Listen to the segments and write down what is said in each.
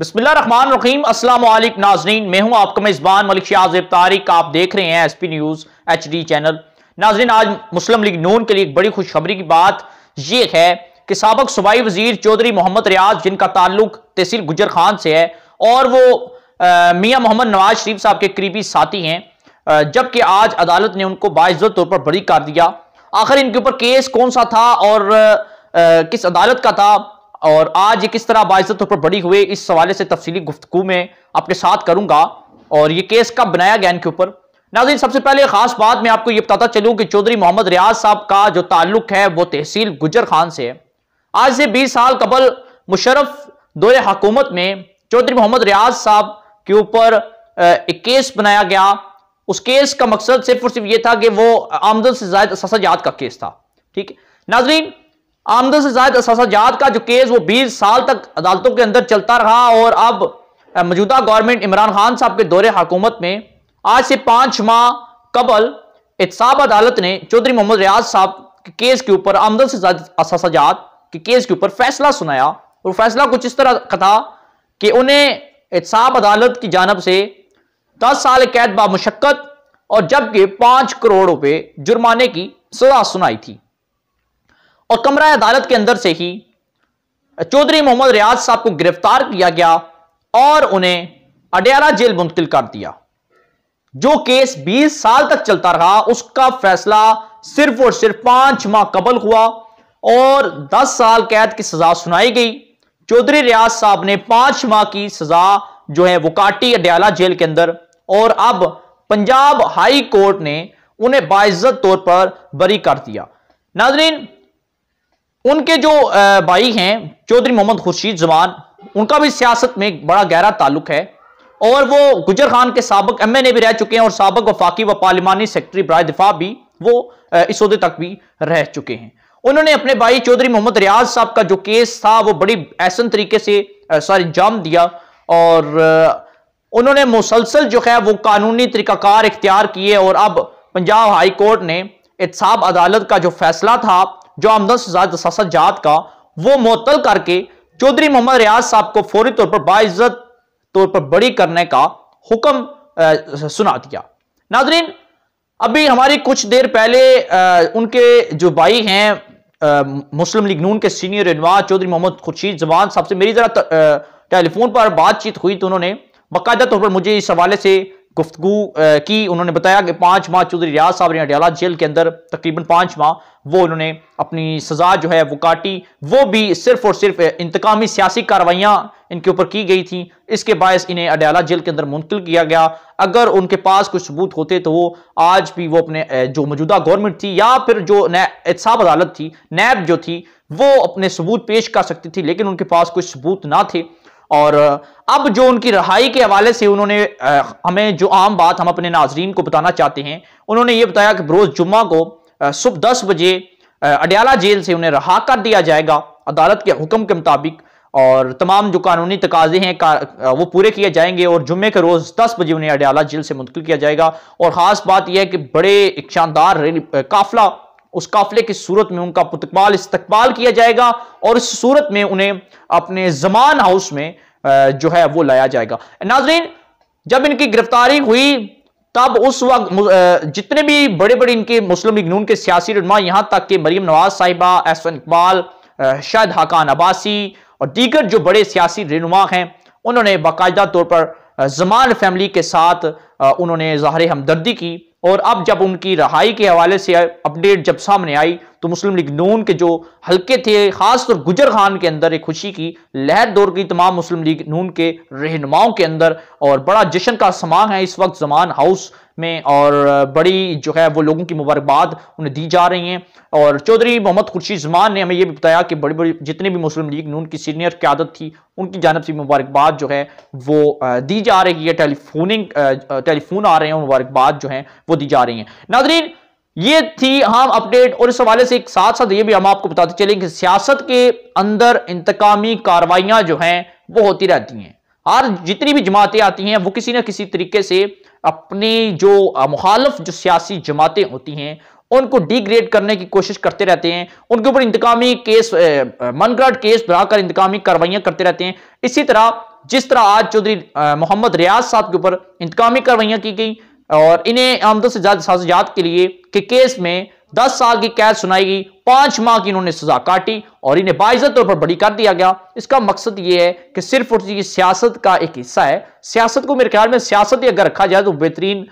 बिस्मिल्लाम अस्सलाम वालेकुम नाजरीन मैं हूं आपका मेज़बान मलिक शाहजेब तारिक आप देख रहे हैं एसपी न्यूज़ एचडी चैनल नाजरीन आज मुस्लिम लीग नून के लिए एक बड़ी खुशखबरी की बात यह है कि सबक सूबाई वजीर चौधरी मोहम्मद रियाज जिनका ताल्लुक तहसील गुजर खान से है और वो मियाँ मोहम्मद नवाज शरीफ साहब के करीबी साथी हैं जबकि आज अदालत ने उनको बाइज्जत तौर पर बड़ी कर दिया आखिर इनके ऊपर केस कौन सा था और किस अदालत का था और आज ये किस तरह बाइजत तौर पर बड़ी हुई इस सवाले से तफसीली गुफ्तु में आपके साथ करूंगा और ये केस कब बनाया गया इनके ऊपर नाजिन सबसे पहले खास बात मैं आपको ये बताता चलूँ कि चौधरी मोहम्मद रियाज साहब का जो ताल्लुक है वो तहसील गुजर खान से है आज से बीस साल कबल मुशरफ दौरे हकूमत में चौधरी मोहम्मद रियाज साहब के ऊपर एक केस बनाया गया उस केस का मकसद सिर्फ और सिर्फ ये था कि वो आमदन से ज्यादा सजा का केस था ठीक है नाजरीन आमदन से जायद असाजात का जो केस वो बीस साल तक अदालतों के अंदर चलता रहा और अब मौजूदा गवर्नमेंट इमरान खान साहब के दौरे हकूमत में आज से पाँच माह कबल एहसाब अदालत ने चौधरी मोहम्मद रियाज साहब के केस के ऊपर आमदन से जायद असाजात के केस के ऊपर फैसला सुनाया और फैसला कुछ इस तरह का था कि उन्हें एहसाब अदालत की जानब से दस साल कैद मुशक्कत और जबकि पांच करोड़ रुपए जुर्माने की सजा सुनाई थी और कमरा अदालत के अंदर से ही चौधरी मोहम्मद रियाज साहब को गिरफ्तार किया गया और उन्हें अडयाला जेल मुंतकिल कर दिया जो केस 20 साल तक चलता रहा उसका फैसला सिर्फ और सिर्फ पांच माह कबल हुआ और 10 साल कैद की सजा सुनाई गई चौधरी रियाज साहब ने पांच माह की सजा जो है वो काटी अडयाला जेल के अंदर और अब पंजाब हाई कोर्ट ने उन्हें बाइज्जत तौर पर बरी कर दिया नाजरीन उनके जो भाई हैं चौधरी मोहम्मद खुर्शीद जमान उनका भी सियासत में बड़ा गहरा ताल्लुक है और वो गुजर खान के सबक एम एन ए भी रह चुके हैं और सबक वफाकी व पार्लिमानी सेक्रेटरी बरा दिफा भी वो इस अहदे तक भी रह चुके हैं उन्होंने अपने भाई चौधरी मोहम्मद रियाज साहब का जो केस था वो बड़ी ऐसा तरीके से सर अंजाम दिया और उन्होंने मुसलसल जो है वो कानूनी तरीकाकार इख्तियार किए और अब पंजाब हाई कोर्ट ने एहसाब अदालत का जो फैसला था जो आमदन जात का वो मुतल करके चौधरी मोहम्मद रियाज साहब को फौरी तौर पर बाइज्जत तौर पर बड़ी करने का हुक्म सुना दिया नाजरीन अभी हमारी कुछ देर पहले आ, उनके जो भाई हैं मुस्लिम लीग नून के सीनियर इनवाज चौधरी मोहम्मद खुर्शीद जवान साहब से मेरी जरा टेलीफोन पर बातचीत हुई तो उन्होंने बाकायदा तौर पर मुझे इस हवाले से गुफ्तु की उन्होंने बताया कि पाँच माह चौधरी रियाज साहब ने अडियाला जेल के अंदर तकरीबन पाँच माह वो उन्होंने अपनी सज़ा जो है वो काटी वो भी सिर्फ और सिर्फ इंतकामी सियासी कार्रवाइयाँ इनके ऊपर की गई थी इसके बायस इन्हें अडयाला जेल के अंदर मुंतकिल किया गया अगर उनके पास कुछ सबूत होते तो वो आज भी वो अपने जो मौजूदा गवर्नमेंट थी या फिर जो एहसाब अदालत थी नैब जो थी वो अपने सबूत पेश कर सकती थी लेकिन उनके पास कुछ सबूत ना थे और अब जो उनकी रहाई के हवाले से उन्होंने हमें जो आम बात हम अपने नाजरीन को बताना चाहते हैं उन्होंने ये बताया कि बरोज़ जुम्मा को सुबह दस बजे अडयाला जेल से उन्हें रहा कर दिया जाएगा अदालत के हुक्म के मुताबिक और तमाम जो कानूनी तकाजे हैं का, वो पूरे किए जाएंगे और जुम्मे के रोज़ दस बजे उन्हें अडयाला जेल से मुंतकिल किया जाएगा और ख़ास बात यह है कि बड़े एक शानदार काफिला उस काफिले की सूरत में उनका पुतकबाल इस्तकबाल किया जाएगा और इस सूरत में उन्हें अपने जमान हाउस में जो है वो लाया जाएगा नाजरीन जब इनकी गिरफ्तारी हुई तब उस वक्त जितने भी बड़े बड़े इनके मुस्लिम नून के सियासी रुनमा यहां तक कि मरीम नवाज साहिबा एहसन इकबाल शायद हाकान अब्बासी और दीगर जो बड़े सियासी रहनुमा हैं उन्होंने बाकायदा तौर पर जमान फैमिली के साथ उन्होंने ज़ाहिर हमदर्दी की और अब जब उनकी रहाई के हवाले से अपडेट जब सामने आई तो मुस्लिम लीग नून के जो हल्के थे खासतौर गुजर खान के अंदर एक खुशी की लहर दौर गई तमाम मुस्लिम लीग नून के रहनुमाओं के अंदर और बड़ा जश्न का समान है इस वक्त जमान हाउस में और बड़ी जो है वो लोगों की मुबारकबाद उन्हें दी जा रही हैं और चौधरी मोहम्मद खुर्शीद जमान ने हमें यह भी बताया कि बड़ी बड़ी जितने भी मुस्लिम लीग नून की सीनियर क्यादत थी उनकी जानब से मुबारकबाद जो है वो दी जा रही है टेलीफोनिंग टेलीफोन आ रहे हैं मुबारकबाद जो है वो दी जा रही है नादरीन ये थी हम हाँ, अपडेट और इस हवाले से एक साथ साथ ये भी हम आपको बताते चले कि सियासत के अंदर इंतकामी कार्रवाइयां जो हैं वो होती रहती हैं और जितनी भी जमातें आती हैं वो किसी ना किसी तरीके से अपने जो मुखालफ जो सियासी जमातें होती हैं उनको डिग्रेड करने की कोशिश करते रहते हैं उनके ऊपर इंतकामी केस मनगढ़ केस बनाकर इंतकामी कार्रवाइयां करते रहते हैं इसी तरह जिस तरह आज चौधरी मोहम्मद रियाज साहब के ऊपर इंतकामी कार्रवाइयां की गई और इन्हें आमदो से ज्यादा साजियात के लिए के केस में दस साल की कैद सुनाई गई पांच माह की इन्होंने सजा काटी और इन्हें बाइजत तौर पर बड़ी कर दिया गया इसका मकसद यह है कि सिर्फ और सियासत का एक हिस्सा है सियासत को मेरे ख्याल में सियासत अगर रखा जाए तो बेहतरीन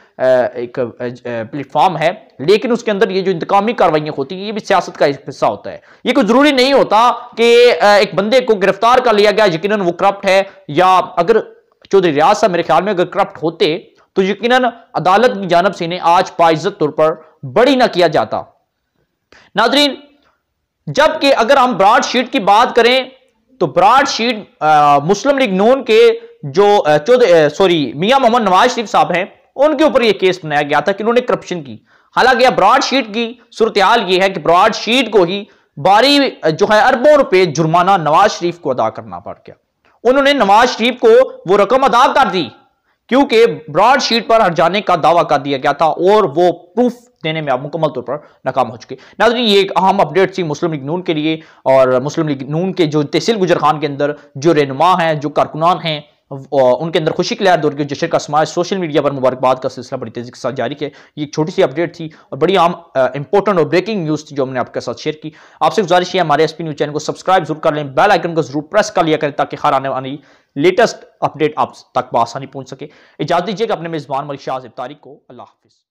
एक प्लेटफॉर्म है लेकिन उसके अंदर ये जो इंतकामी कार्रवाइयां होती हैं ये भी सियासत का एक हिस्सा होता है ये कोई जरूरी नहीं होता कि एक बंदे को गिरफ्तार कर लिया गया यकीन वो करप्ट है या अगर चौधरी रियाज साहब मेरे ख्याल में अगर करप्ट होते तो यकीन अदालत की जानब से इन्हें आज पाइजत तौर पर बड़ी ना किया जाता नादरीन जबकि अगर हम ब्राड की बात करें तो ब्राड मुस्लिम लीग नून के जो चौदह सॉरी मियां मोहम्मद नवाज शरीफ साहब हैं उनके ऊपर यह केस बनाया गया था कि उन्होंने करप्शन की हालांकि अब ब्राड की सूरत हाल यह है कि ब्रॉडशीट को ही बारी जो है अरबों रुपए जुर्माना नवाज शरीफ को अदा करना पड़ गया उन्होंने नवाज शरीफ को वो रकम अदा कर दी क्योंकि ब्रॉडशीट पर जाने का दावा कर दिया गया था और वो प्रूफ देने में आप मुकम्मल तौर पर नाकाम हो चुके नाजरीन ये एक अहम अपडेट थी मुस्लिम लीग नून के लिए और मुस्लिम लीग नून के जो तहसील गुजर खान के अंदर जो रहनुमा हैं जो कारकुनान हैं उनके अंदर खुशी के दौर के जशर का समाज सोशल मीडिया पर मुबारकबाद का सिलसिला बड़ी तेज़ी के साथ जारी है ये एक छोटी सी अपडेट थी और बड़ी आम इंपॉर्टेंट और ब्रेकिंग न्यूज़ थी जो हमने आपके साथ शेयर की आपसे गुजारिश है हमारे एस न्यूज़ चैनल को सब्सक्राइब जरूर कर लें बेल आइकन को जरूर प्रेस कर लिया करें ताकि हर आने वाली लेटेस्ट अपडेट आप तक बसानी पहुँच सके इजाज़त दीजिएगा अपने मेज़बान मलिक शाह इफ्तारी को अल्लाह हाफिज़